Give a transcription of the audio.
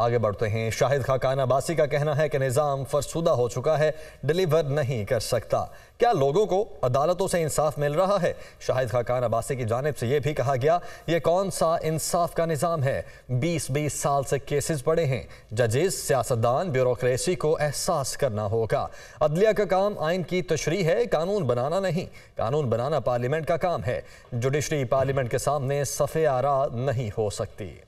आगे बढ़ते हैं शाहिद खाकान अब्बासी का कहना है कि निज़ाम फरसुदा हो चुका है डिलीवर नहीं कर सकता क्या लोगों को अदालतों से इंसाफ मिल रहा है शाहिद खाकान अब्बासी की जानब से यह भी कहा गया ये कौन सा इंसाफ का निज़ाम है बीस बीस साल से केसेस पड़े हैं जजेस सियासतदान ब्यूरोसी को एहसास करना होगा अदलिया का काम आइन की तशरी है कानून बनाना नहीं कानून बनाना पार्लियामेंट का काम है जुडिशरी पार्लियामेंट के सामने सफ़े आरा नहीं हो सकती